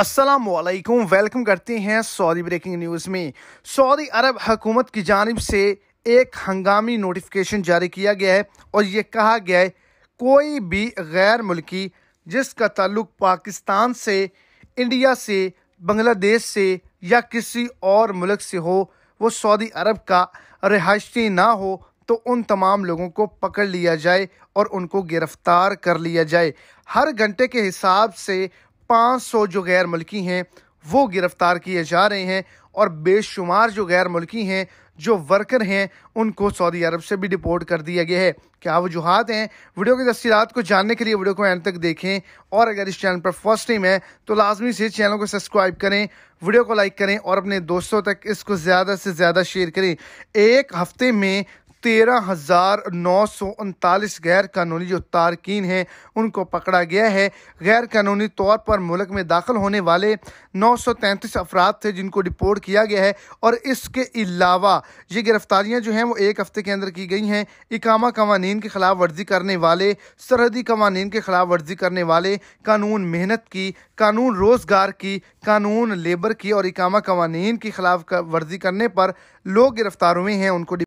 असलकुम वेलकम करते हैं सऊदी ब्रेकिंग न्यूज़ में सऊदी अरब हकूमत की जानब से एक हंगामी नोटिफिकेशन जारी किया गया है और ये कहा गया है कोई भी गैर मुल्की जिसका ताल्लुक पाकिस्तान से इंडिया से बांग्लादेश से या किसी और मुल्क से हो वो सऊदी अरब का रिहायशी ना हो तो उन तमाम लोगों को पकड़ लिया जाए और उनको गिरफ्तार कर लिया जाए हर घंटे के हिसाब से 500 जो गैर मुल्की हैं वो गिरफ्तार किए जा रहे हैं और बेशुमार जो गैर मुल्की हैं जो वर्कर हैं उनको सऊदी अरब से भी डिपोर्ट कर दिया गया है क्या वजूहत हैं वीडियो की तफसीत को जानने के लिए वीडियो को एंड तक देखें और अगर इस चैनल पर फर्स्ट टाइम है तो लाजमी से चैनल को सब्सक्राइब करें वीडियो को लाइक करें और अपने दोस्तों तक इसको ज़्यादा से ज़्यादा शेयर करें एक हफ्ते में तेरह हज़ार नौ सौ उनतालीस गैर कानूनी जो तारकिन हैं उनको पकड़ा गया है गैर कानूनी तौर पर मुल्क में दाखिल होने वाले नौ सौ तैंतीस अफराद थे जिनको डिपोर्ट किया गया है और इसके अलावा ये गिरफ्तारियाँ जो हैं वो एक हफ्ते के अंदर की गई हैं इकामा कवानीन के खिलाफ वर्जी करने वाले सरहदी कवानीन के खिलाफ वर्जी करने वाले कानून मेहनत की कानून रोज़गार की कानून लेबर की और इकामा कवानीन के खिलाफ वर्जी करने पर लोग गिरफ्तार हुए हैं उनको